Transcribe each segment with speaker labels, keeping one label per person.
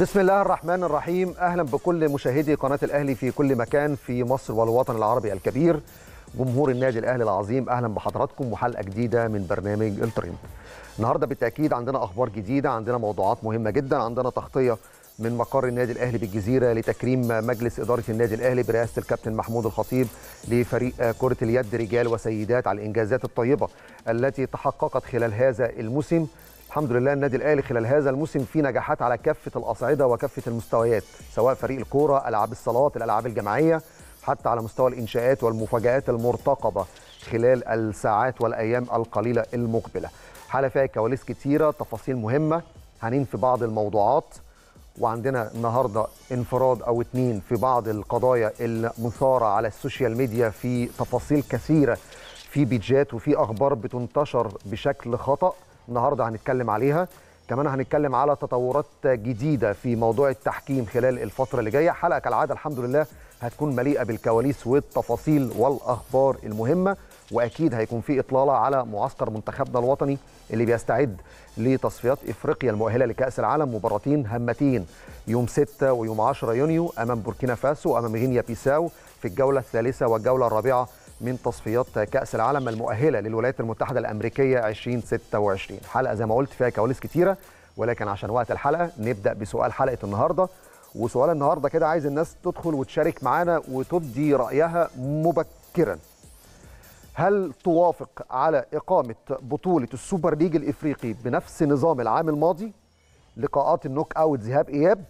Speaker 1: بسم الله الرحمن الرحيم اهلا بكل مشاهدي قناه الاهلي في كل مكان في مصر والوطن العربي الكبير جمهور النادي الاهلي العظيم اهلا بحضراتكم وحلقه جديده من برنامج التريم النهارده بالتاكيد عندنا اخبار جديده عندنا موضوعات مهمه جدا عندنا تغطيه من مقر النادي الاهلي بالجزيره لتكريم مجلس اداره النادي الاهلي برئاسه الكابتن محمود الخطيب لفريق كره اليد رجال وسيدات على الانجازات الطيبه التي تحققت خلال هذا الموسم الحمد لله النادي الاهلي خلال هذا الموسم في نجاحات على كافه الاصعده وكافه المستويات سواء فريق الكوره العاب الصالات الالعاب الجماعيه حتى على مستوى الانشاءات والمفاجات المرتقبه خلال الساعات والايام القليله المقبله حاله فيها كواليس كتيره تفاصيل مهمه هنين في بعض الموضوعات وعندنا النهارده انفراد او اتنين في بعض القضايا المثاره على السوشيال ميديا في تفاصيل كثيره في بيجات وفي اخبار بتنتشر بشكل خطأ النهارده هنتكلم عليها كمان هنتكلم على تطورات جديده في موضوع التحكيم خلال الفتره اللي جايه حلقه كالعاده الحمد لله هتكون مليئه بالكواليس والتفاصيل والاخبار المهمه واكيد هيكون في اطلاله على معسكر منتخبنا الوطني اللي بيستعد لتصفيات افريقيا المؤهله لكاس العالم مباراتين هامتين يوم 6 ويوم 10 يونيو امام بوركينا فاسو وامام غينيا بيساو في الجوله الثالثه والجوله الرابعه من تصفيات كأس العالم المؤهلة للولايات المتحدة الأمريكية 2026 حلقة زي ما قلت فيها كواليس كتيرة ولكن عشان وقت الحلقة نبدأ بسؤال حلقة النهاردة وسؤال النهاردة كده عايز الناس تدخل وتشارك معانا وتبدي رأيها مبكرا هل توافق على إقامة بطولة السوبر ليج الإفريقي بنفس نظام العام الماضي لقاءات النوك أوت ذهاب إياب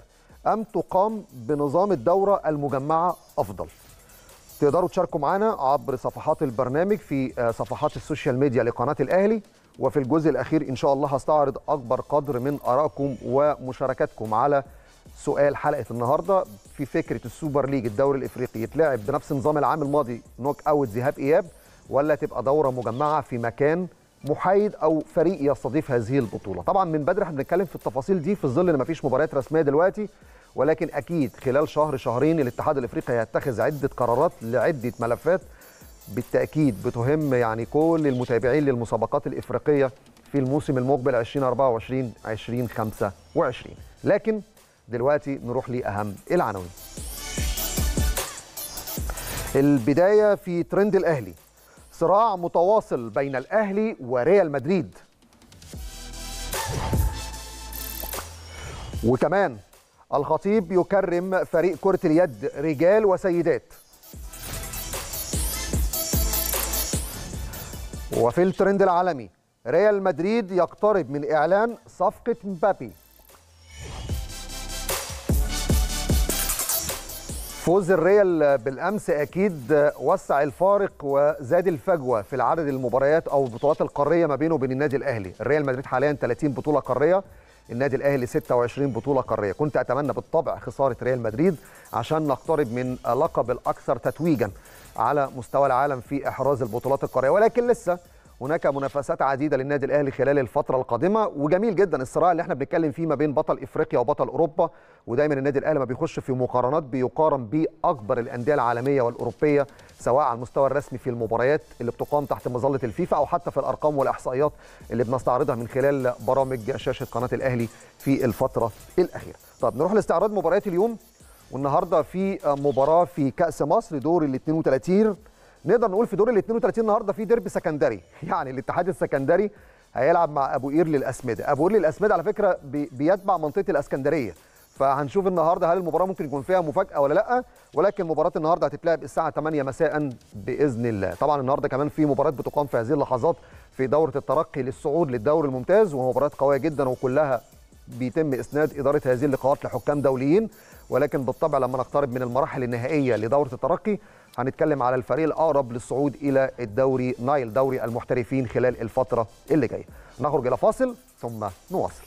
Speaker 1: أم تقام بنظام الدورة المجمعة أفضل؟ تقدروا تشاركوا معانا عبر صفحات البرنامج في آه، صفحات السوشيال ميديا لقناة الأهلي وفي الجزء الأخير إن شاء الله هستعرض أكبر قدر من آرائكم ومشاركاتكم على سؤال حلقة النهاردة في فكرة السوبر ليج الدوري الإفريقي يتلعب بنفس نظام العام الماضي نوك أوت ذهاب إياب ولا تبقى دورة مجمعة في مكان محايد او فريق يستضيف هذه البطوله طبعا من بدري احنا بنتكلم في التفاصيل دي في ظل ان مفيش مباريات رسميه دلوقتي ولكن اكيد خلال شهر شهرين الاتحاد الافريقي هيتخذ عده قرارات لعده ملفات بالتاكيد بتهم يعني كل المتابعين للمسابقات الافريقيه في الموسم المقبل 2024 2025 لكن دلوقتي نروح لاهم العناوين البدايه في ترند الاهلي صراع متواصل بين الاهلي وريال مدريد وكمان الخطيب يكرم فريق كرة اليد رجال وسيدات وفي الترند العالمي ريال مدريد يقترب من إعلان صفقة مبابي فوز الريال بالأمس أكيد وسع الفارق وزاد الفجوة في العدد المباريات أو البطولات القارية ما بينه وبين النادي الأهلي الريال مدريد حاليا 30 بطولة قارية النادي الاهلي 26 بطوله قاريه كنت اتمنى بالطبع خساره ريال مدريد عشان نقترب من لقب الاكثر تتويجا على مستوى العالم في احراز البطولات القاريه ولكن لسه هناك منافسات عديده للنادي الاهلي خلال الفتره القادمه وجميل جدا الصراع اللي احنا بنتكلم فيه ما بين بطل افريقيا وبطل اوروبا ودايما النادي الاهلي ما بيخش في مقارنات بيقارن باكبر الانديه العالميه والاوروبيه سواء على المستوى الرسمي في المباريات اللي بتقام تحت مظله الفيفا او حتى في الارقام والاحصائيات اللي بنستعرضها من خلال برامج شاشه قناه الاهلي في الفتره الاخيره. طب نروح لاستعراض مباريات اليوم والنهارده في مباراه في كاس مصر دور ال 32 نقدر نقول في دور ال 32 النهارده في ديربي سكندري يعني الاتحاد السكندري هيلعب مع ابو قير للاسمده ابو قير للاسمده على فكره بيتبع منطقه الاسكندريه فهنشوف النهارده هل المباراه ممكن يكون فيها مفاجاه ولا لا ولكن مباراه النهارده هتتلعب الساعه 8 مساء باذن الله طبعا النهارده كمان في مباراه بتقام في هذه اللحظات في دوره الترقي للصعود للدوري الممتاز ومباريات قويه جدا وكلها بيتم اسناد اداره هذه اللقاءات لحكام دوليين ولكن بالطبع لما نقترب من المراحل النهائيه لدوره الترقي هنتكلم على الفريق الاقرب للصعود الى الدوري نايل دوري المحترفين خلال الفتره اللي جايه نخرج الى فاصل ثم نواصل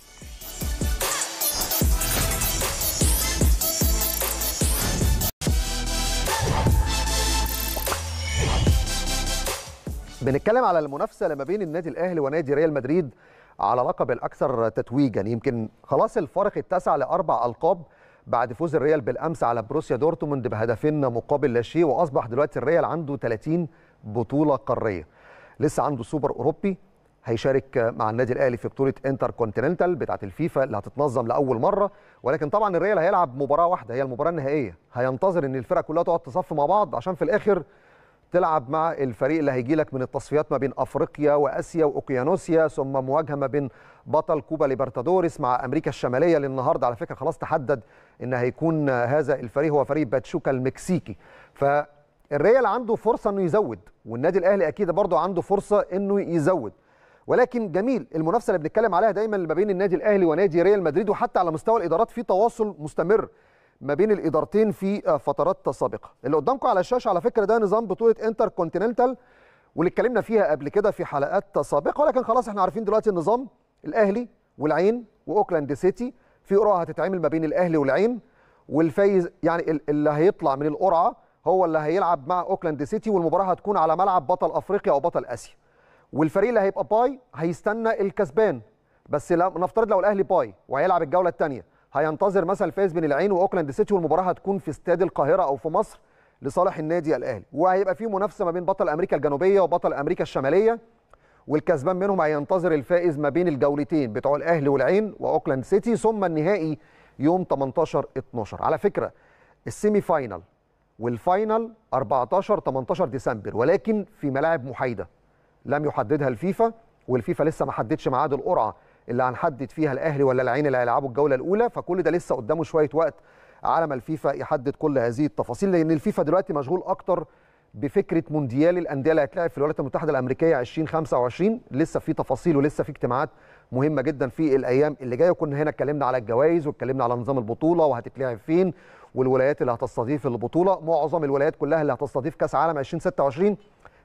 Speaker 1: بنتكلم على المنافسه ما بين النادي الاهلي ونادي ريال مدريد على لقب الاكثر تتويجا يعني يمكن خلاص الفارق اتسع لاربع القاب بعد فوز الريال بالامس على بروسيا دورتموند بهدفين مقابل لا شيء واصبح دلوقتي الريال عنده 30 بطوله قاريه لسه عنده سوبر اوروبي هيشارك مع النادي الاهلي في بطوله انتر كونتيننتال بتاعه الفيفا اللي هتتنظم لاول مره ولكن طبعا الريال هيلعب مباراه واحده هي المباراه النهائيه هينتظر ان الفرق كلها تقعد تصف مع بعض عشان في الاخر تلعب مع الفريق اللي هيجي لك من التصفيات ما بين افريقيا واسيا واوكيانوسيا ثم مواجهه ما بين بطل كوبا ليبرتادوريس مع امريكا الشماليه اللي النهارده على فكره خلاص تحدد ان هيكون هذا الفريق هو فريق باتشوكا المكسيكي فالريال عنده فرصه انه يزود والنادي الاهلي اكيد برضه عنده فرصه انه يزود ولكن جميل المنافسه اللي بنتكلم عليها دايما ما بين النادي الاهلي ونادي ريال مدريد وحتى على مستوى الادارات في تواصل مستمر ما بين الادارتين في آه، فترات سابقه اللي قدامكم على الشاشه على فكره ده نظام بطوله انتر كونتيننتال واللي اتكلمنا فيها قبل كده في حلقات سابقه ولكن خلاص احنا عارفين دلوقتي النظام الاهلي والعين واوكلاند سيتي في قرعه هتتعمل ما بين الاهلي والعين والفايز يعني اللي هيطلع من القرعه هو اللي هيلعب مع اوكلاند سيتي والمباراه هتكون على ملعب بطل افريقيا او بطل اسيا والفريق اللي هيبقى باي هيستنى الكسبان بس لو نفترض لو الاهلي باي وهيلعب الجوله الثانيه هينتظر مثلا فاز بين العين واوكلاند سيتي والمباراه هتكون في استاد القاهره او في مصر لصالح النادي الاهلي وهيبقى في منافسه ما بين بطل امريكا الجنوبيه وبطل امريكا الشماليه والكسبان منهم هينتظر الفائز ما بين الجولتين بتوع الاهلي والعين واوكلاند سيتي ثم النهائي يوم 18 12 على فكره السيمي فاينل والفاينل 14 18 ديسمبر ولكن في ملاعب محايده لم يحددها الفيفا والفيفا لسه ما حددش ميعاد القرعه اللي هنحدد فيها الاهلي ولا العين اللي هيلعبوا الجوله الاولى فكل ده لسه قدامه شويه وقت عالم الفيفا يحدد كل هذه التفاصيل لان الفيفا دلوقتي مشغول اكتر بفكره مونديال الانديه اللي هتلعب في الولايات المتحده الامريكيه 2025 لسه في تفاصيل ولسه في اجتماعات مهمه جدا في الايام اللي جايه وكنا هنا اتكلمنا على الجوائز واتكلمنا على نظام البطوله وهتتلعب فين والولايات اللي هتستضيف البطوله معظم الولايات كلها اللي هتستضيف كاس عالم 2026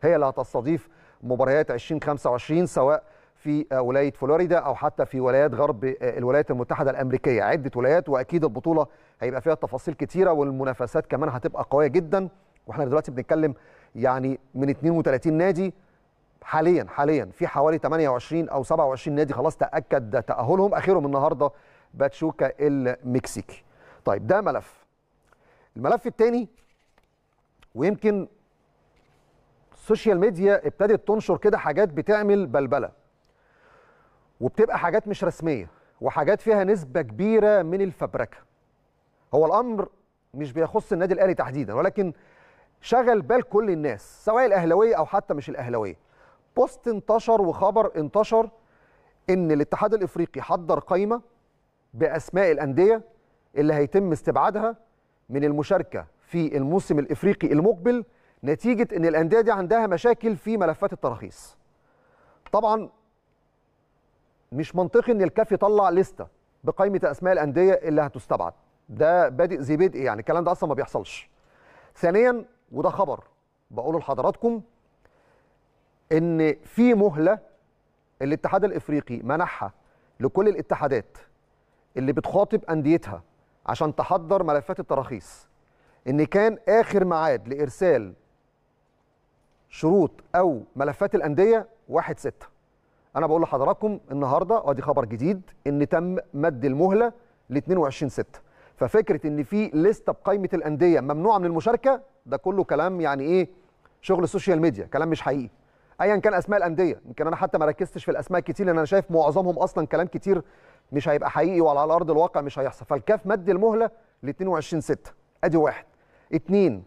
Speaker 1: هي اللي هتستضيف مباريات 2025 سواء في آه، ولايه فلوريدا او حتى في ولايات غرب آه، الولايات المتحده الامريكيه عده ولايات واكيد البطوله هيبقى فيها تفاصيل كتيره والمنافسات كمان هتبقى قويه جدا واحنا دلوقتي بنتكلم يعني من 32 نادي حاليا حاليا في حوالي 28 او 27 نادي خلاص تاكد تاهلهم اخرهم النهارده باتشوكا المكسيكي طيب ده ملف الملف الثاني ويمكن السوشيال ميديا ابتدت تنشر كده حاجات بتعمل بلبله وبتبقى حاجات مش رسميه وحاجات فيها نسبه كبيره من الفبركه هو الامر مش بيخص النادي الاهلي تحديدا ولكن شغل بال كل الناس سواء الاهلاويه او حتى مش الاهلاويه بوست انتشر وخبر انتشر ان الاتحاد الافريقي حضر قائمه باسماء الانديه اللي هيتم استبعادها من المشاركه في الموسم الافريقي المقبل نتيجه ان الانديه دي عندها مشاكل في ملفات التراخيص طبعا مش منطقي ان الكاف يطلع لسته بقائمه اسماء الانديه اللي هتستبعد ده بادئ ذي بدء يعني الكلام ده اصلا ما بيحصلش ثانيا وده خبر بقوله لحضراتكم ان في مهله الاتحاد الافريقي منحها لكل الاتحادات اللي بتخاطب انديتها عشان تحضر ملفات التراخيص ان كان اخر ميعاد لارسال شروط او ملفات الانديه 1 6 انا بقول لحضراتكم النهارده وادي خبر جديد ان تم مد المهله ل 22 6 ففكره ان في لسته بقائمه الانديه ممنوعه من المشاركه ده كله كلام يعني ايه شغل السوشيال ميديا كلام مش حقيقي ايا كان اسماء الانديه يمكن انا حتى ما ركزتش في الاسماء كتير لان انا شايف معظمهم اصلا كلام كتير مش هيبقى حقيقي وعلى ارض الواقع مش هيحصل فالكاف مد المهله ل 22 6 ادي واحد اتنين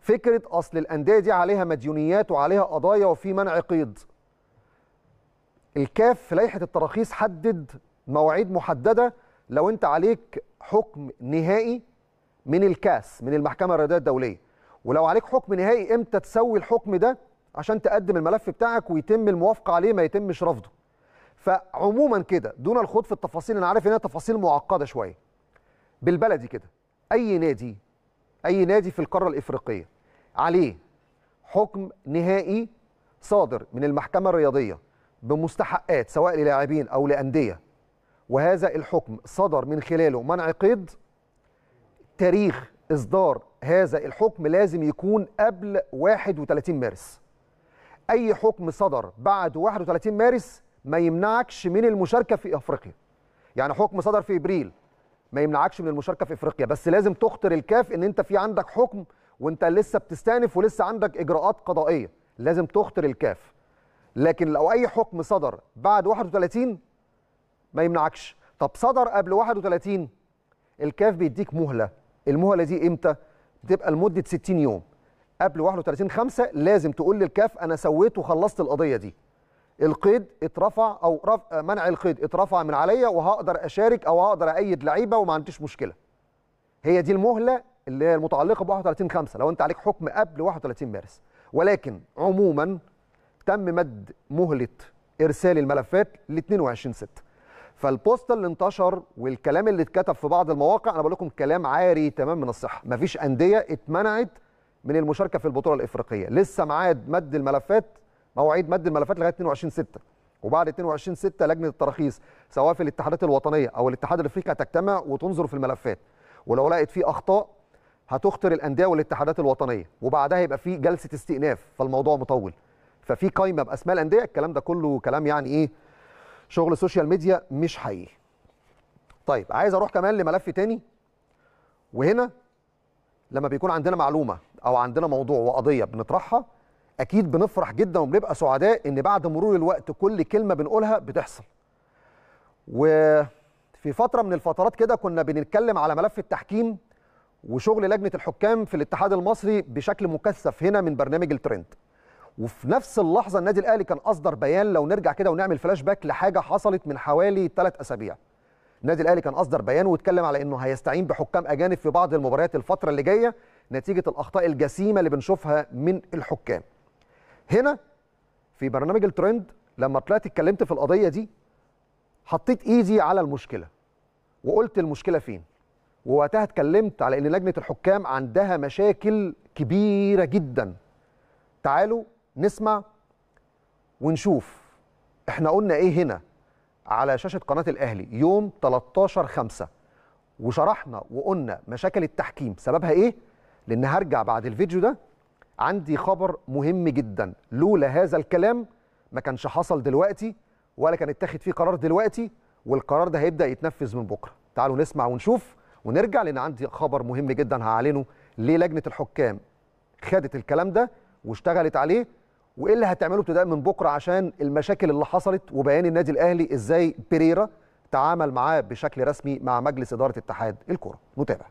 Speaker 1: فكره اصل الانديه دي عليها مديونيات وعليها قضايا وفي منع قيد الكاف في لائحه التراخيص حدد مواعيد محدده لو انت عليك حكم نهائي من الكاس من المحكمه الرياضيه الدوليه ولو عليك حكم نهائي امتى تسوي الحكم ده عشان تقدم الملف بتاعك ويتم الموافقه عليه ما يتمش رفضه فعموما كده دون الخوض في التفاصيل انا عارف انها تفاصيل معقده شويه بالبلدي كده اي نادي اي نادي في القاره الافريقيه عليه حكم نهائي صادر من المحكمه الرياضيه بمستحقات سواء للاعبين او لانديه وهذا الحكم صدر من خلاله منع قيد تاريخ اصدار هذا الحكم لازم يكون قبل 31 مارس اي حكم صدر بعد 31 مارس ما يمنعكش من المشاركه في افريقيا يعني حكم صدر في ابريل ما يمنعكش من المشاركه في افريقيا بس لازم تخطر الكاف ان انت في عندك حكم وانت لسه بتستانف ولسه عندك اجراءات قضائيه لازم تخطر الكاف لكن لو اي حكم صدر بعد 31 ما يمنعكش طب صدر قبل 31 الكاف بيديك مهله المهله دي امتى بتبقى لمده 60 يوم قبل 31 5 لازم تقول للكاف انا سويت وخلصت القضيه دي القيد اترفع او رف... منع القيد اترفع من عليا وهقدر اشارك او هقدر ايد لعيبه وما عنديش مشكله هي دي المهله اللي هي المتعلقه ب 31 5 لو انت عليك حكم قبل 31 مارس ولكن عموما تم مد مهله ارسال الملفات ل 22 6 فالبوست اللي انتشر والكلام اللي اتكتب في بعض المواقع انا بقول لكم كلام عاري تمام من الصحه مفيش انديه اتمنعت من المشاركه في البطوله الافريقيه لسه معاد مد الملفات مواعيد مد الملفات لغايه 22 6 وبعد 22 6 لجنه التراخيص سواء في الاتحادات الوطنيه او الاتحاد الافريقي هتجتمع وتنظر في الملفات ولو لقت في اخطاء هتخطر الانديه والاتحادات الوطنيه وبعدها يبقى في جلسه استئناف فالموضوع مطول ففي قايمه باسماء الانديه الكلام ده كله كلام يعني ايه شغل سوشيال ميديا مش حقيقي طيب عايز اروح كمان لملف تاني وهنا لما بيكون عندنا معلومه او عندنا موضوع وقضيه بنطرحها اكيد بنفرح جدا وبنبقى سعداء ان بعد مرور الوقت كل كلمه بنقولها بتحصل وفي فتره من الفترات كده كنا بنتكلم على ملف التحكيم وشغل لجنه الحكام في الاتحاد المصري بشكل مكثف هنا من برنامج الترند وفي نفس اللحظه النادي الاهلي كان اصدر بيان لو نرجع كده ونعمل فلاش باك لحاجه حصلت من حوالي ثلاث اسابيع النادي الاهلي كان اصدر بيان واتكلم على انه هيستعين بحكام اجانب في بعض المباريات الفتره اللي جايه نتيجه الاخطاء الجسيمه اللي بنشوفها من الحكام هنا في برنامج الترند لما طلعت اتكلمت في القضيه دي حطيت ايدي على المشكله وقلت المشكله فين ووقتها اتكلمت على ان لجنه الحكام عندها مشاكل كبيره جدا تعالوا نسمع ونشوف احنا قلنا ايه هنا على شاشة قناة الاهلي يوم 13 5 وشرحنا وقلنا مشاكل التحكيم سببها ايه لان هرجع بعد الفيديو ده عندي خبر مهم جدا لولا هذا الكلام ما كانش حصل دلوقتي ولا كان اتاخد فيه قرار دلوقتي والقرار ده هيبدا يتنفذ من بكره تعالوا نسمع ونشوف ونرجع لان عندي خبر مهم جدا هعلنه ليه لجنه الحكام خدت الكلام ده واشتغلت عليه وايه اللي هتعمله ابتداء من بكره عشان المشاكل اللي حصلت وبيان النادي الاهلي ازاي بيريرا تعامل معاه بشكل رسمي مع مجلس اداره اتحاد الكوره نتابع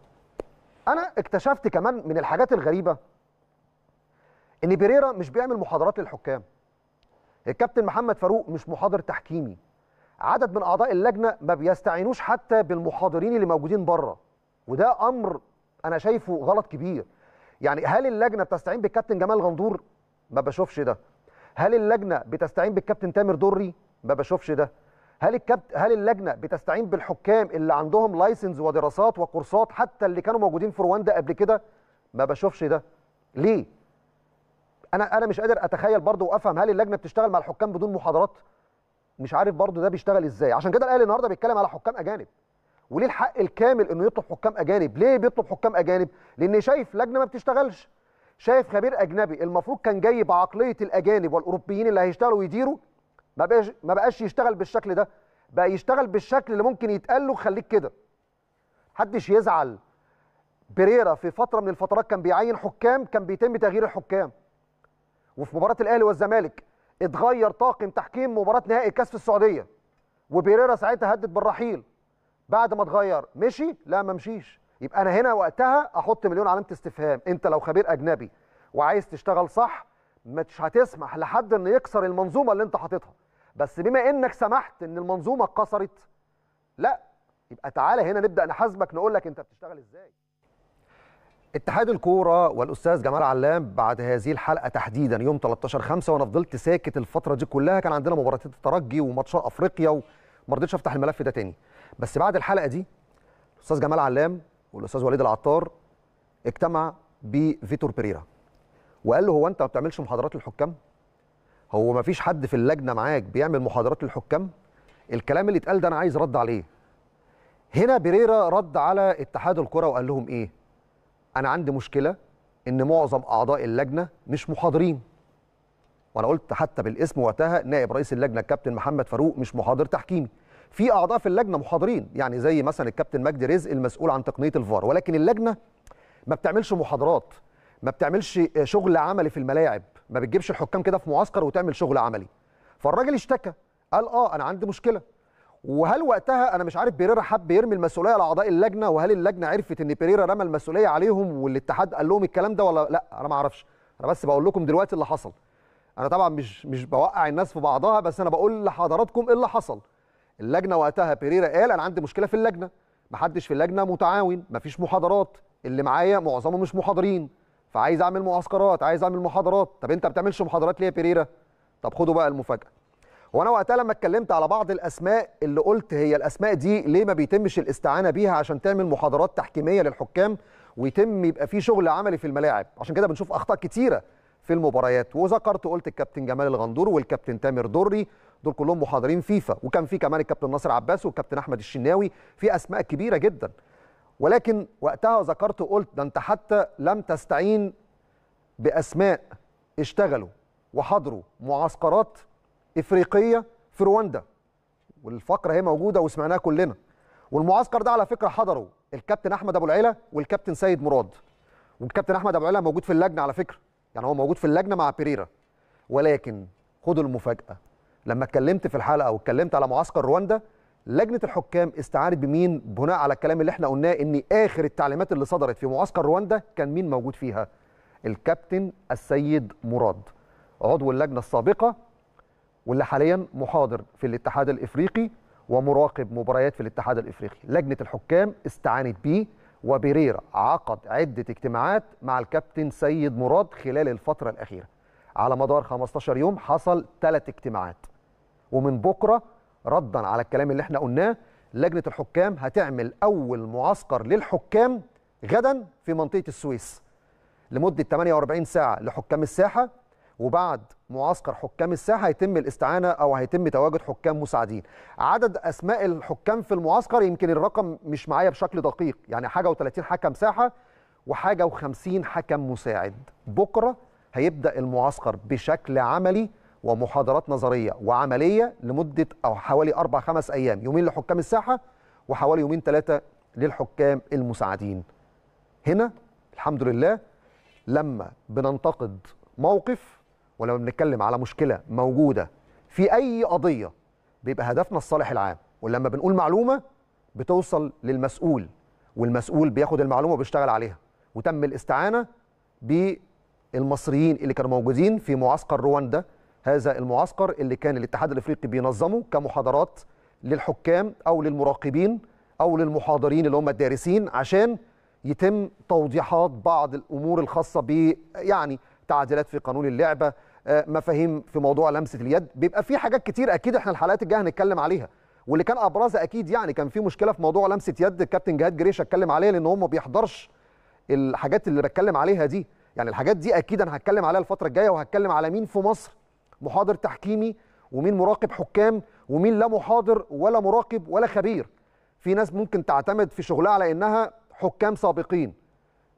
Speaker 1: انا اكتشفت كمان من الحاجات الغريبه ان بيريرا مش بيعمل محاضرات للحكام الكابتن محمد فاروق مش محاضر تحكيمي عدد من اعضاء اللجنه ما بيستعينوش حتى بالمحاضرين اللي موجودين بره وده امر انا شايفه غلط كبير يعني هل اللجنه بتستعين بالكابتن جمال غندور ما بشوفش ده هل اللجنه بتستعين بالكابتن تامر دري ما بشوفش ده هل الكابت هل اللجنه بتستعين بالحكام اللي عندهم لايسنس ودراسات وكورسات حتى اللي كانوا موجودين في رواندا قبل كده ما بشوفش ده ليه انا انا مش قادر اتخيل برضه وافهم هل اللجنه بتشتغل مع الحكام بدون محاضرات مش عارف برضه ده بيشتغل ازاي عشان كده الاهلي النهارده بيتكلم على حكام اجانب وليه الحق الكامل انه يطلب حكام اجانب ليه بيطلب حكام اجانب لان شايف لجنه ما بتشتغلش شايف خبير اجنبي المفروض كان جاي بعقليه الاجانب والاوروبيين اللي هيشتغلوا ويديروا ما بقاش ما بقاش يشتغل بالشكل ده بقى يشتغل بالشكل اللي ممكن يتقال له خليك كده محدش يزعل بريرا في فتره من الفترات كان بيعين حكام كان بيتم تغيير الحكام وفي مباراه الاهلي والزمالك اتغير طاقم تحكيم مباراه نهائي الكاس في السعوديه وبيريرا ساعتها هدد بالرحيل بعد ما اتغير مشي لا ما مشيش يبقى انا هنا وقتها احط مليون علامه استفهام انت لو خبير اجنبي وعايز تشتغل صح مش هتسمح لحد ان يكسر المنظومه اللي انت حاططها بس بما انك سمحت ان المنظومه اتكسرت لا يبقى تعالى هنا نبدا نحاسبك نقول لك انت بتشتغل ازاي اتحاد الكوره والاستاذ جمال علام بعد هذه الحلقه تحديدا يوم 13 5 وانا فضلت ساكت الفتره دي كلها كان عندنا مباراتين الترجي وماتشات افريقيا وما رضيتش افتح الملف ده تاني بس بعد الحلقه دي الاستاذ جمال علام والاستاذ وليد العطار اجتمع بفيتور بيريرا وقال له هو انت ما بتعملش محاضرات للحكام؟ هو ما فيش حد في اللجنه معاك بيعمل محاضرات للحكام؟ الكلام اللي اتقال ده انا عايز رد عليه. هنا بيريرا رد على اتحاد الكره وقال لهم ايه؟ انا عندي مشكله ان معظم اعضاء اللجنه مش محاضرين. وانا قلت حتى بالاسم وقتها نائب رئيس اللجنه الكابتن محمد فاروق مش محاضر تحكيمي. في اعضاء في اللجنه محاضرين يعني زي مثلا الكابتن مجدي رزق المسؤول عن تقنيه الفار ولكن اللجنه ما بتعملش محاضرات ما بتعملش آه، شغل عملي في الملاعب ما بتجيبش الحكام كده في معسكر وتعمل شغل عملي فالراجل اشتكى قال اه انا عندي مشكله وهل وقتها انا مش عارف بيريرا حب يرمي المسؤوليه على اعضاء اللجنه وهل اللجنه عرفت ان بيريرا رمى المسؤوليه عليهم والاتحاد قال لهم الكلام ده ولا لا انا ما اعرفش انا بس بقول لكم دلوقتي اللي حصل انا طبعا مش مش بوقع الناس في بعضها بس انا بقول لحضراتكم ايه اللي حصل اللجنه وقتها بيريرا قال انا عندي مشكله في اللجنه ما حدش في اللجنه متعاون ما فيش محاضرات اللي معايا معظمهم مش محاضرين فعايز اعمل معسكرات عايز اعمل محاضرات طب انت بتعملش محاضرات ليه يا بيريرا طب خدوا بقى المفاجاه وانا وقتها لما اتكلمت على بعض الاسماء اللي قلت هي الاسماء دي ليه ما بيتمش الاستعانه بيها عشان تعمل محاضرات تحكيميه للحكام ويتم يبقى في شغل عملي في الملاعب عشان كده بنشوف اخطاء كتيره في المباريات وذكرت قلت الكابتن جمال الغندور والكابتن تامر دري دول كلهم محاضرين فيفا وكان في كمان الكابتن ناصر عباس والكابتن احمد الشناوي في اسماء كبيره جدا ولكن وقتها ذكرت وقلت ده انت حتى لم تستعين باسماء اشتغلوا وحضروا معسكرات افريقيه في رواندا والفقره هي موجوده وسمعناها كلنا والمعسكر ده على فكره حضره الكابتن احمد ابو العيله والكابتن سيد مراد والكابتن احمد ابو العيله موجود في اللجنه على فكره يعني هو موجود في اللجنه مع بيريرا ولكن خدوا المفاجاه لما اتكلمت في الحلقه واتكلمت على معسكر رواندا لجنه الحكام استعانت بمين بناء على الكلام اللي احنا قلناه ان اخر التعليمات اللي صدرت في معسكر رواندا كان مين موجود فيها الكابتن السيد مراد عضو اللجنه السابقه واللي حاليا محاضر في الاتحاد الافريقي ومراقب مباريات في الاتحاد الافريقي لجنه الحكام استعانت بيه وبريرا عقد عده اجتماعات مع الكابتن سيد مراد خلال الفتره الاخيره على مدار 15 يوم حصل ثلاث اجتماعات ومن بكره ردا على الكلام اللي احنا قلناه لجنه الحكام هتعمل اول معسكر للحكام غدا في منطقه السويس لمده 48 ساعه لحكام الساحه وبعد معسكر حكام الساحه هيتم الاستعانه او هيتم تواجد حكام مساعدين عدد اسماء الحكام في المعسكر يمكن الرقم مش معايا بشكل دقيق يعني حاجه و30 حكم ساحه وحاجه و50 حكم مساعد بكره هيبدا المعسكر بشكل عملي ومحاضرات نظريه وعمليه لمده او حوالي اربع خمس ايام يومين لحكام الساحه وحوالي يومين ثلاثه للحكام المساعدين. هنا الحمد لله لما بننتقد موقف ولما بنتكلم على مشكله موجوده في اي قضيه بيبقى هدفنا الصالح العام ولما بنقول معلومه بتوصل للمسؤول والمسؤول بياخد المعلومه وبيشتغل عليها وتم الاستعانه بالمصريين اللي كانوا موجودين في معسكر رواندا هذا المعسكر اللي كان الاتحاد الافريقي بينظمه كمحاضرات للحكام او للمراقبين او للمحاضرين اللي هم الدارسين عشان يتم توضيحات بعض الامور الخاصه ب يعني تعديلات في قانون اللعبه آه، مفاهيم في موضوع لمسه اليد بيبقى في حاجات كتير اكيد احنا الحلقات الجايه هنتكلم عليها واللي كان ابرزها اكيد يعني كان في مشكله في موضوع لمسه يد الكابتن جهاد جريش اتكلم عليها لان هو ما بيحضرش الحاجات اللي بتكلم عليها دي يعني الحاجات دي اكيد انا هتكلم عليها الفتره الجايه وهتكلم على مين في مصر محاضر تحكيمي ومين مراقب حكام ومين لا محاضر ولا مراقب ولا خبير في ناس ممكن تعتمد في شغلها على انها حكام سابقين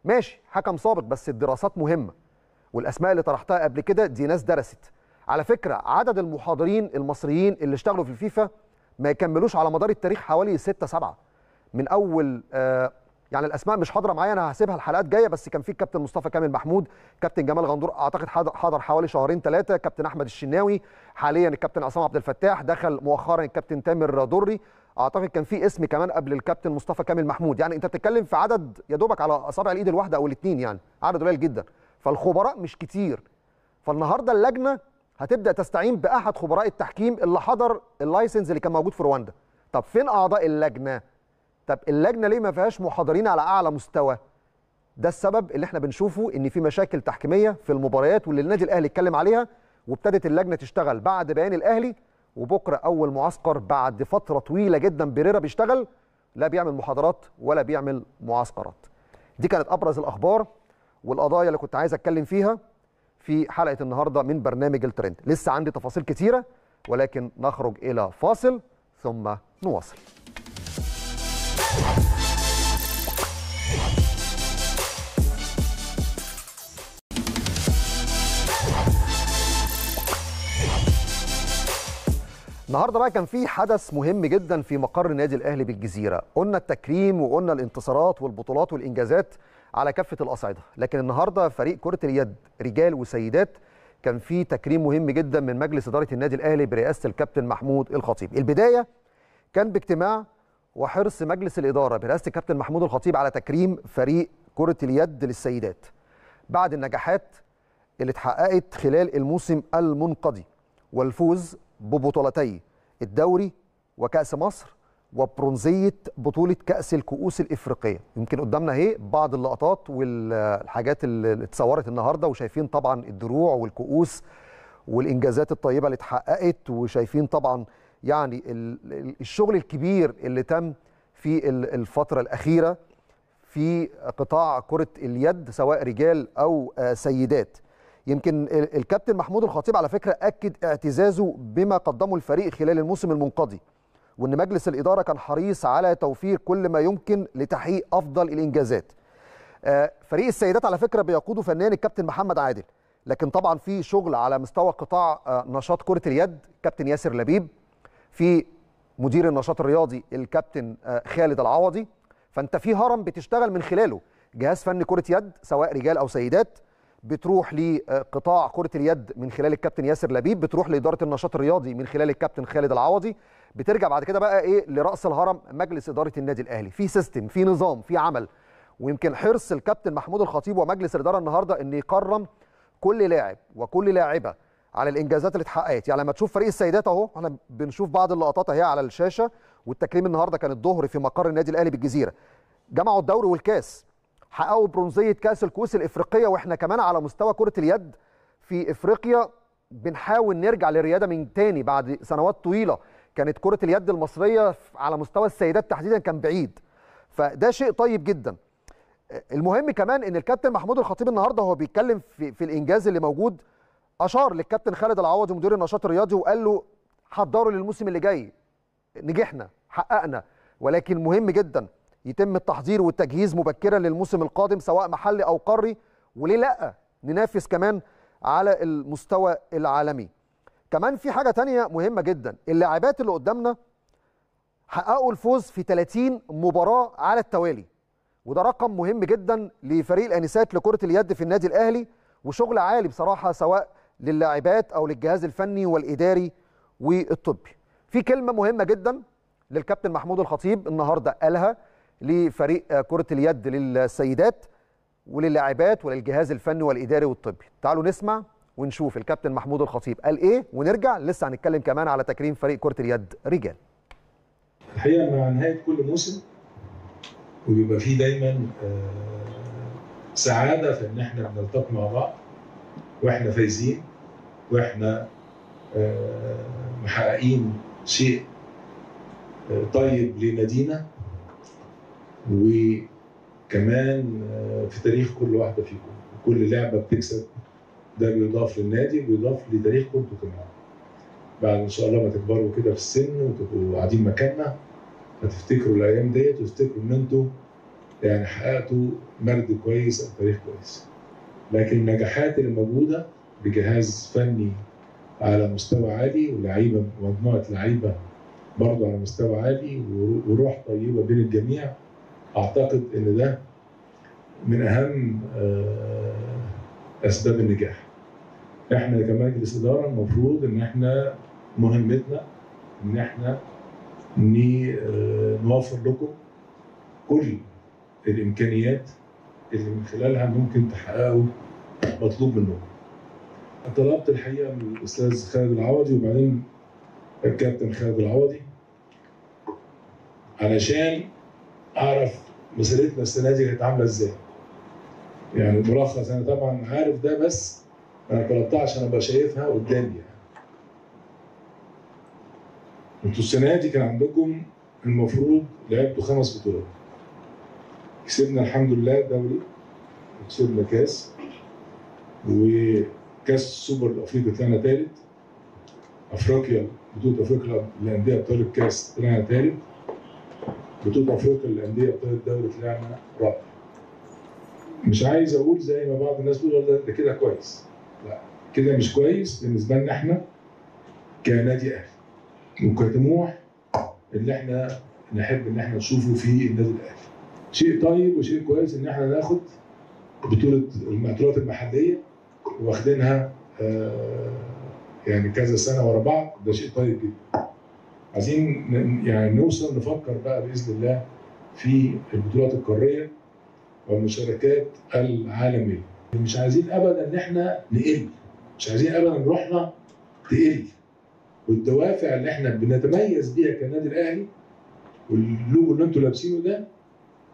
Speaker 1: ماشي حكم سابق بس الدراسات مهمه والاسماء اللي طرحتها قبل كده دي ناس درست على فكره عدد المحاضرين المصريين اللي اشتغلوا في الفيفا ما يكملوش على مدار التاريخ حوالي 6 7 من اول آه يعني الاسماء مش حاضره معايا انا هسيبها الحلقات جايه بس كان في الكابتن مصطفى كامل محمود كابتن جمال غندور اعتقد حضر حوالي شهرين ثلاثه كابتن احمد الشناوي حاليا الكابتن عصام عبد الفتاح دخل مؤخرا الكابتن تامر دري اعتقد كان في اسم كمان قبل الكابتن مصطفى كامل محمود يعني انت بتتكلم في عدد يا دوبك على اصابع الايد الواحده او الاثنين يعني عدد قليل جدا فالخبراء مش كتير فالنهارده اللجنه هتبدا تستعين باحد خبراء التحكيم اللي حضر اللايسنس اللي كان موجود في رواندا طب فين اعضاء اللجنه طب اللجنه ليه ما فيهاش محاضرين على اعلى مستوى ده السبب اللي احنا بنشوفه ان في مشاكل تحكيميه في المباريات واللي النادي الاهلي اتكلم عليها وابتدت اللجنه تشتغل بعد بيان الاهلي وبكره اول معسكر بعد فتره طويله جدا بريرا بيشتغل لا بيعمل محاضرات ولا بيعمل معسكرات دي كانت ابرز الاخبار والقضايا اللي كنت عايز اتكلم فيها في حلقه النهارده من برنامج الترند لسه عندي تفاصيل كثيره ولكن نخرج الى فاصل ثم نواصل النهارده بقى كان في حدث مهم جدا في مقر النادي الاهلي بالجزيره قلنا التكريم وقلنا الانتصارات والبطولات والانجازات على كافه الاصعده لكن النهارده فريق كره اليد رجال وسيدات كان في تكريم مهم جدا من مجلس اداره النادي الاهلي برئاسه الكابتن محمود الخطيب البدايه كان باجتماع وحرص مجلس الإدارة برئاسة الكابتن محمود الخطيب على تكريم فريق كرة اليد للسيدات بعد النجاحات اللي اتحققت خلال الموسم المنقضي والفوز ببطولتي الدوري وكأس مصر وبرونزية بطولة كأس الكؤوس الإفريقية يمكن قدامنا اهي بعض اللقطات والحاجات اللي اتصورت النهاردة وشايفين طبعا الدروع والكؤوس والإنجازات الطيبة اللي اتحققت وشايفين طبعا يعني الشغل الكبير اللي تم في الفترة الأخيرة في قطاع كرة اليد سواء رجال أو آه، سيدات يمكن الكابتن محمود الخطيب على فكرة أكد اعتزازه بما قدمه الفريق خلال الموسم المنقضي وأن مجلس الإدارة كان حريص على توفير كل ما يمكن لتحقيق أفضل الإنجازات آه، فريق السيدات على فكرة بيقوده فنان الكابتن محمد عادل لكن طبعا في شغل على مستوى قطاع آه، نشاط كرة اليد كابتن ياسر لبيب في مدير النشاط الرياضي الكابتن آه، خالد العوضي فانت في هرم بتشتغل من خلاله جهاز فني كره يد سواء رجال او سيدات بتروح لقطاع آه، كره اليد من خلال الكابتن ياسر لبيب بتروح لاداره النشاط الرياضي من خلال الكابتن خالد العوضي بترجع بعد كده بقى ايه لراس الهرم مجلس اداره النادي الاهلي في سيستم في نظام في عمل ويمكن حرص الكابتن محمود الخطيب ومجلس الاداره النهارده ان يكرم كل لاعب وكل لاعبه على الانجازات اللي اتحققت يعني لما تشوف فريق السيدات اهو احنا بنشوف بعض اللقطات اهي على الشاشه والتكريم النهارده كان الظهر في مقر النادي الاهلي بالجزيره جمعوا الدوري والكاس حققوا برونزيه كاس الكؤوس الافريقيه واحنا كمان على مستوى كره اليد في افريقيا بنحاول نرجع للرياده من تاني بعد سنوات طويله كانت كره اليد المصريه على مستوى السيدات تحديدا كان بعيد فده شيء طيب جدا المهم كمان ان الكابتن محمود الخطيب النهارده هو بيتكلم في, في الانجاز اللي موجود اشار للكابتن خالد العوضي مدير النشاط الرياضي وقال له حضروا للموسم اللي جاي نجحنا حققنا ولكن مهم جدا يتم التحضير والتجهيز مبكرا للموسم القادم سواء محلي او قاري وليه لا ننافس كمان على المستوى العالمي كمان في حاجه تانية مهمه جدا اللاعبات اللي قدامنا حققوا الفوز في 30 مباراه على التوالي وده رقم مهم جدا لفريق الانسات لكره اليد في النادي الاهلي وشغل عالي بصراحه سواء للاعبات او للجهاز الفني والاداري والطبي في كلمه مهمه جدا للكابتن محمود الخطيب النهارده قالها لفريق كره اليد للسيدات وللاعبات وللجهاز الفني والاداري والطبي تعالوا نسمع ونشوف الكابتن محمود الخطيب قال ايه ونرجع لسه هنتكلم كمان على تكريم فريق كره اليد رجال
Speaker 2: الحقيقه مع نهايه كل موسم وبيبقى فيه دايما آه، سعاده في ان احنا بنلتقي مع بعض واحنا فايزين واحنا آه، محققين شيء آه، طيب لنادينا وكمان آه، في تاريخ كل واحده فيكم كل لعبه بتكسب ده بيضاف للنادي بيضاف لتاريخكم انتوا كمان بعد ان شاء الله ما تكبروا كده في السن وتبقوا قاعدين مكاننا هتفتكروا الايام ديت وتفتكروا ان انتوا يعني حققتوا مرد كويس او تاريخ كويس لكن النجاحات اللي موجوده بجهاز فني على مستوى عالي ولعيبه مجموعه لعيبه برضه على مستوى عالي وروح طيبه بين الجميع اعتقد ان ده من اهم آه، اسباب النجاح. احنا كمجلس اداره المفروض ان احنا مهمتنا ان احنا آه، نوفر لكم كل الامكانيات اللي من خلالها ممكن تحققوا مطلوب منكم. طلبت الحقيقه من الاستاذ خالد العوضي وبعدين الكابتن خالد العوضي علشان اعرف مسيرتنا السنه دي كانت عامله ازاي. يعني ملخص انا طبعا عارف ده بس انا طلبتها عشان ابقى شايفها قدامي يعني. انتوا السنه دي كان عندكم المفروض لعبتوا خمس بطولات. كسبنا الحمد لله الدوري وكسبنا كاس و كاس السوبر الافريقي طلعنا ثالث افريقيا بطوله افريقيا للانديه ابطال الكاس طلعنا ثالث بطوله افريقيا للانديه ابطال الدوري طلعنا رابع مش عايز اقول زي ما بعض الناس بتقول ده, ده كده كويس لا كده مش كويس بالنسبه لنا احنا كنادي اهلي وكطموح اللي احنا نحب ان احنا نشوفه في النادي الاهلي شيء طيب وشيء كويس ان احنا ناخد بطوله البطولات المحليه واخدينها آه، يعني كذا سنه ورا بعض ده شيء طيب جدا. عايزين يعني نوصل نفكر بقى باذن الله في البطولات القاريه والمشاركات العالميه. مش عايزين ابدا ان احنا نقل مش عايزين ابدا روحنا تقل والدوافع اللي احنا بنتميز بيها كالنادي الاهلي واللوجو اللي انتوا لابسينه ده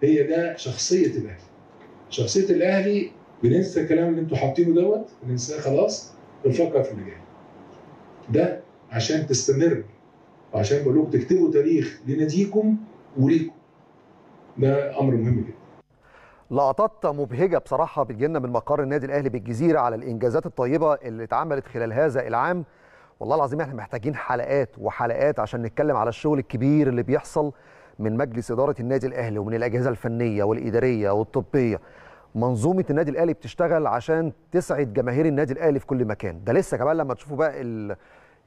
Speaker 2: هي ده شخصيه الاهلي. شخصيه الاهلي بننسى الكلام اللي انتوا حاطينه دوت بننساه خلاص بنفكر في اللي جاي ده عشان تستمر وعشان بقول لكم تكتبوا تاريخ لناديكم وليكم ده امر مهم جدا لقطات
Speaker 1: مبهجه بصراحه بتجينا من مقر النادي الاهلي بالجزيره على الانجازات الطيبه اللي اتعملت خلال هذا العام والله العظيم احنا محتاجين حلقات وحلقات عشان نتكلم على الشغل الكبير اللي بيحصل من مجلس اداره النادي الاهلي ومن الاجهزه الفنيه والاداريه والطبيه منظومه النادي الاهلي بتشتغل عشان تسعد جماهير النادي الاهلي في كل مكان ده لسه كمان لما تشوفوا بقى ال...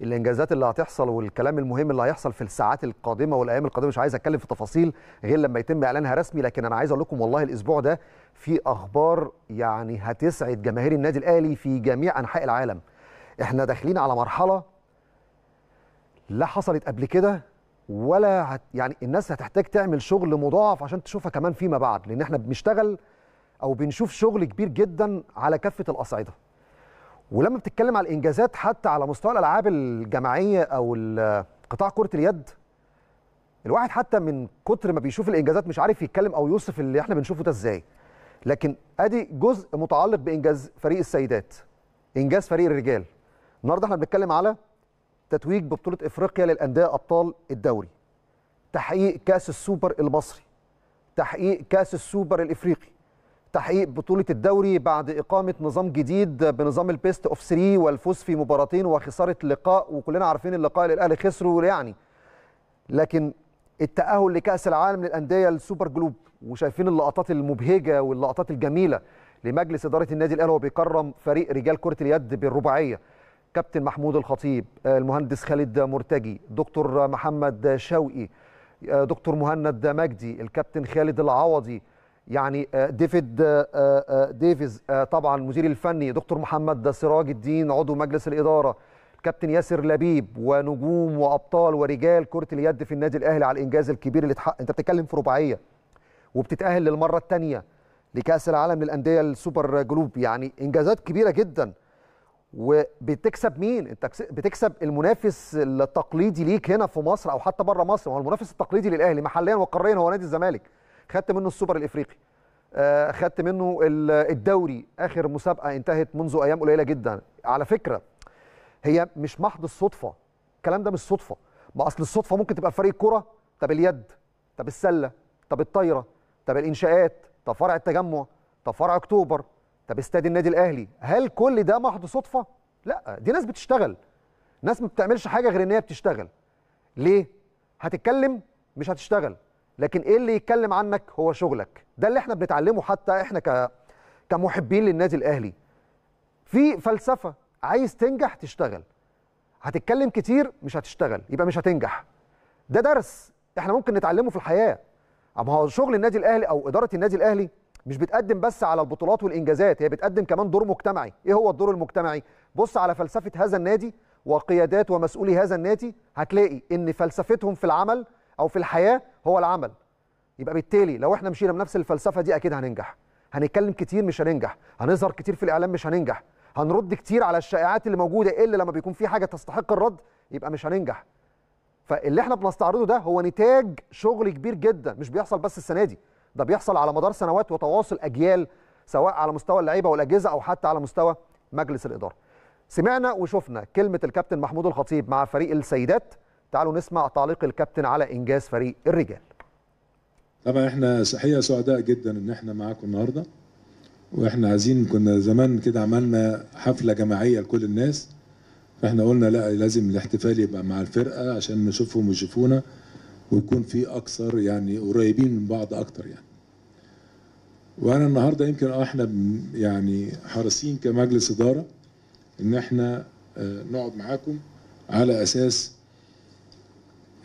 Speaker 1: الانجازات اللي هتحصل والكلام المهم اللي هيحصل في الساعات القادمه والايام القادمه مش عايز اتكلم في تفاصيل غير لما يتم اعلانها رسمي لكن انا عايز اقول لكم والله الاسبوع ده في اخبار يعني هتسعد جماهير النادي الاهلي في جميع انحاء العالم احنا داخلين على مرحله لا حصلت قبل كده ولا هت يعني الناس هتحتاج تعمل شغل مضاعف عشان تشوفها كمان فيما بعد لان احنا بنشتغل او بنشوف شغل كبير جدا على كافه الاصعده ولما بتتكلم على الانجازات حتى على مستوى الالعاب الجماعيه او قطاع كره اليد الواحد حتى من كتر ما بيشوف الانجازات مش عارف يتكلم او يوصف اللي احنا بنشوفه ده ازاي لكن ادي جزء متعلق بانجاز فريق السيدات انجاز فريق الرجال النهارده احنا بنتكلم على تتويج ببطوله افريقيا للانديه ابطال الدوري تحقيق كاس السوبر المصري تحقيق كاس السوبر الافريقي تحقيق بطولة الدوري بعد إقامة نظام جديد بنظام البيست أوف 3 والفوز في مباراتين وخسارة لقاء وكلنا عارفين اللقاء اللي الأهلي خسره يعني لكن التأهل لكأس العالم للأندية السوبر جلوب وشايفين اللقطات المبهجة واللقطات الجميلة لمجلس إدارة النادي الأهلي وبيكرم فريق رجال كرة اليد بالرباعية كابتن محمود الخطيب المهندس خالد مرتجي دكتور محمد شوقي دكتور مهند مجدي الكابتن خالد العوضي يعني آه، ديفيد آه، آه، ديفيز طبعا المدير الفني دكتور محمد سراج الدين عضو مجلس الاداره كابتن ياسر لبيب ونجوم وابطال ورجال كره اليد في النادي الاهلي على الانجاز الكبير اللي اتحقق انت بتتكلم في رباعيه وبتتاهل للمره الثانيه لكاس العالم للانديه السوبر جلوب يعني انجازات كبيره جدا وبتكسب مين انت بتكسب المنافس التقليدي ليك هنا في مصر او حتى بره مصر هو المنافس التقليدي للاهلي محليا وقاريا هو نادي الزمالك خدت منه السوبر الافريقي آه، خدت منه الدوري اخر مسابقه انتهت منذ ايام قليله جدا على فكره هي مش محض الصدفه الكلام ده مش صدفه ما اصل الصدفه ممكن تبقى فريق كره طب اليد طب السله طب الطايره طب الانشاءات طب فرع التجمع طب فرع اكتوبر طب استاد النادي الاهلي هل كل ده محض صدفه لا دي ناس بتشتغل ناس ما بتعملش حاجه غير ان هي بتشتغل ليه هتتكلم مش هتشتغل لكن ايه اللي يتكلم عنك هو شغلك ده اللي احنا بنتعلمه حتى احنا ك... كمحبين للنادي الاهلي في فلسفه عايز تنجح تشتغل هتتكلم كتير مش هتشتغل يبقى مش هتنجح ده درس احنا ممكن نتعلمه في الحياه اما هو شغل النادي الاهلي او اداره النادي الاهلي مش بتقدم بس على البطولات والانجازات هي بتقدم كمان دور مجتمعي ايه هو الدور المجتمعي بص على فلسفه هذا النادي وقيادات ومسؤولي هذا النادي هتلاقي ان فلسفتهم في العمل او في الحياه هو العمل يبقى بالتالي لو احنا مشينا بنفس الفلسفه دي اكيد هننجح هنتكلم كتير مش هننجح هنظهر كتير في الاعلام مش هننجح هنرد كتير على الشائعات اللي موجوده الا لما بيكون في حاجه تستحق الرد يبقى مش هننجح فاللي احنا بنستعرضه ده هو نتاج شغل كبير جدا مش بيحصل بس السنه دي ده بيحصل على مدار سنوات وتواصل اجيال سواء على مستوى اللعيبه والاجهزه او حتى على مستوى مجلس الاداره سمعنا وشفنا كلمه الكابتن محمود الخطيب مع فريق السيدات تعالوا نسمع تعليق الكابتن على انجاز فريق
Speaker 2: الرجال طبعا احنا صحيه سعداء جدا ان احنا معاكم النهارده واحنا عايزين كنا زمان كده عملنا حفله جماعيه لكل الناس فاحنا قلنا لا لازم الاحتفال يبقى مع الفرقه عشان نشوفهم ويشوفونا ويكون في اكثر يعني قريبين من بعض اكتر يعني وانا النهارده يمكن اه احنا يعني حريصين كمجلس اداره ان احنا آه، نقعد معاكم على اساس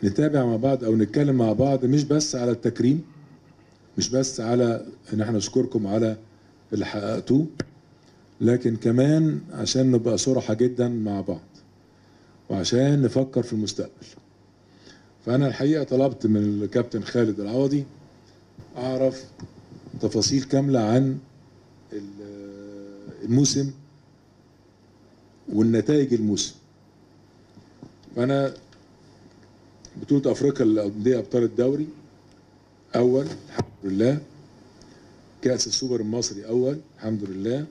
Speaker 2: نتابع مع بعض او نتكلم مع بعض مش بس على التكريم مش بس على ان احنا نشكركم على اللي حققتوه لكن كمان عشان نبقى صرحة جدا مع بعض وعشان نفكر في المستقبل فأنا الحقيقة طلبت من الكابتن خالد العوضي أعرف تفاصيل كاملة عن الموسم والنتائج الموسم فأنا بطوله افريقيا للانديه ابطال الدوري اول الحمد لله كاس السوبر المصري اول الحمد لله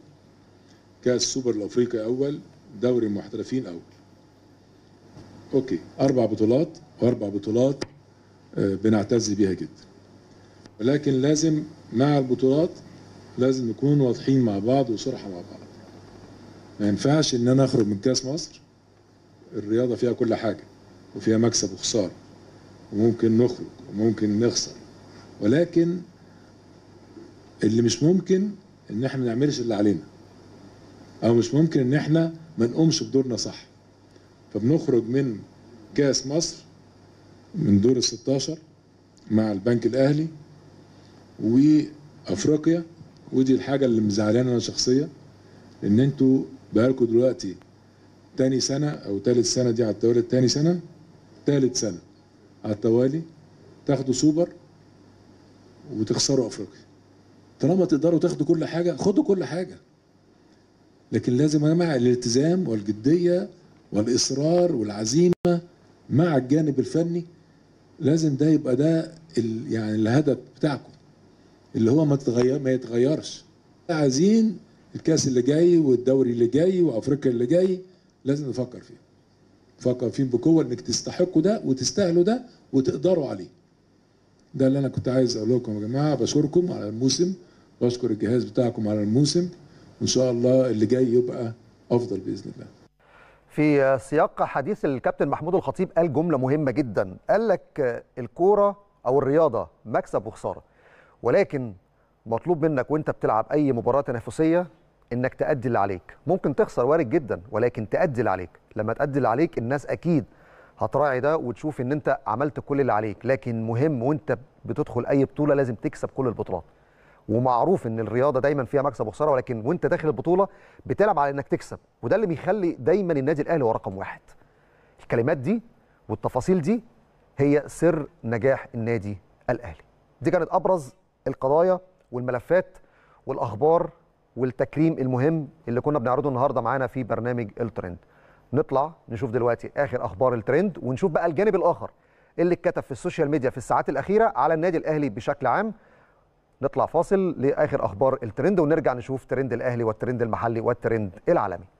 Speaker 2: كاس السوبر الافريقي اول دوري المحترفين اول اوكي اربع بطولات واربع بطولات آه، بنعتز بيها جدا ولكن لازم مع البطولات لازم نكون واضحين مع بعض وصرحة مع بعض ما ينفعش ان انا اخرج من كاس مصر الرياضه فيها كل حاجه وفيها مكسب وخسارة وممكن نخرج وممكن نخسر ولكن اللي مش ممكن ان احنا ما نعملش اللي علينا او مش ممكن ان احنا ما نقومش بدورنا صح فبنخرج من كاس مصر من دور ال 16 مع البنك الاهلي وافريقيا ودي الحاجه اللي مزعلانه انا شخصيا ان انتوا بقالكوا دلوقتي تاني سنه او تالت سنه دي على الدوري تاني سنه ثالث سنه على التوالي تاخدوا سوبر وتخسروا افريقيا طالما تقدروا تاخدوا كل حاجه خدوا كل حاجه لكن لازم مع الالتزام والجديه والاصرار والعزيمه مع الجانب الفني لازم ده يبقى ده يعني الهدف بتاعكم اللي هو ما تتغير ما يتغيرش عايزين الكاس اللي جاي والدوري اللي جاي وافريقيا اللي جاي لازم نفكر فيه فكر بقوه انك تستحقوا ده وتستاهلوا ده وتقدروا عليه ده اللي انا كنت عايز اقول لكم يا جماعه بشكركم على الموسم بشكر الجهاز بتاعكم على الموسم وان شاء الله اللي جاي يبقى افضل باذن الله
Speaker 1: في سياق حديث الكابتن محمود الخطيب قال جمله مهمه جدا قال لك الكوره او الرياضه مكسب وخساره ولكن مطلوب منك وانت بتلعب اي مباراه تنافسيه انك تأدي اللي عليك ممكن تخسر وارد جدا ولكن تأدي اللي عليك لما تأدي اللي عليك الناس اكيد هتراعي ده وتشوف ان انت عملت كل اللي عليك لكن مهم وانت بتدخل اي بطوله لازم تكسب كل البطولات ومعروف ان الرياضه دايما فيها مكسب وخساره ولكن وانت داخل البطوله بتلعب على انك تكسب وده اللي بيخلي دايما النادي الاهلي هو رقم واحد الكلمات دي والتفاصيل دي هي سر نجاح النادي الاهلي دي كانت ابرز القضايا والملفات والاخبار والتكريم المهم اللي كنا بنعرضه النهارده معانا في برنامج الترند نطلع نشوف دلوقتي اخر اخبار الترند ونشوف بقى الجانب الاخر اللي اتكتب في السوشيال ميديا في الساعات الاخيره على النادي الاهلي بشكل عام نطلع فاصل لاخر اخبار الترند ونرجع نشوف ترند الاهلي والترند المحلي والترند العالمي